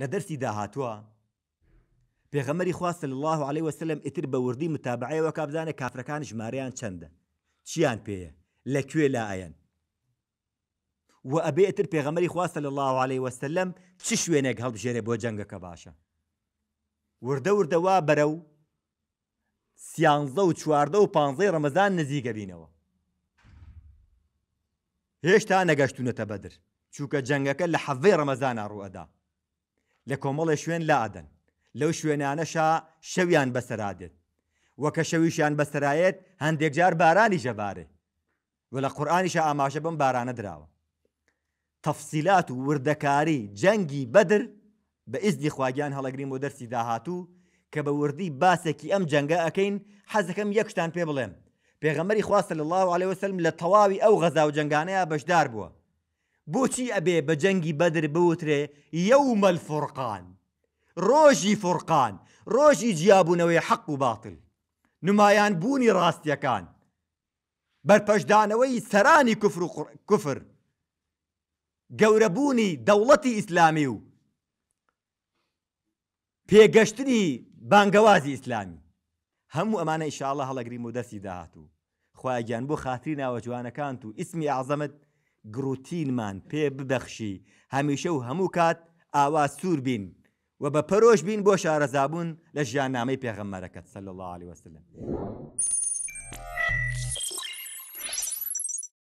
لە دەرسی داهاتووە پێغەمەری خواستە الله عليه وسلم ئیتر بە وردی متابعەوە کابزانە کافرەکان ژمارەیان چەندە چیان پێیە لەکوێ لایەن و ئەبێ ئتر پێغەمەری خواستە الله عليه وسلم چ شوێنێک هەڵبژێرێ بۆ جەنگەکە باشە وردە وردەوا بەرە و سیانزە و چواردە و پانزەی ڕەمەزان نزیگە بینەوە هێشتا نەگەشتونەتە بەدر چووکە جەنگەکە لە حەڤەی ڕەمەزانە ڕوەدا لە کۆمەڵێ شوێن لادەن لەو شوێنانەشا شەویان بەسەرادێت وەکە شەویشیان بەسەرایەت هەندێک جار بارانی ژەبارێ و لە قورآانیشە ئاماژە بم بارانە درراوە تەفسیلات و وردەکاری جەنگی بەدر بە ئیزدی خواگیان هەڵەگریم بۆ دەرسی داهاتوو کە بە وردی باسێکی ئەم جەنگە ئەەکەین حەزەکەم یەکشتان پێ بڵێم پێغەمەری خواستە لە الله عليه وسلم لە تەواوی ئەو غەزا و جنگانەیە بەشدار بووە بۆچی ئەبێ بە جەنگی بەدر بوترێ یەومە الفڕقان ڕۆژی فرقان ڕۆژی جیابوونەوەی حەق و باتل نمایان بوونی ڕاستیەکان بەرپەشدانەوەی سەرانی کوفر گەورەبوونی دەوڵەتی ئیسلامی و پێگەشتنی بانگەوازی ئیسلامی هەموو ئەمانە ئیشاءڵە هەڵەگریم و دەستی داهات و خواگیان بۆ خاتری ناوە جوانەکان و ئیسمی عزەمت گروتینمان پێ ببەخشی هەمیشە و هەموو کات ئاوا سوور بین و بە پەرۆش بین بۆ شارەزابوون لە ژیانامەی پێغەممەرەکەت سەل الله عليه وسلم.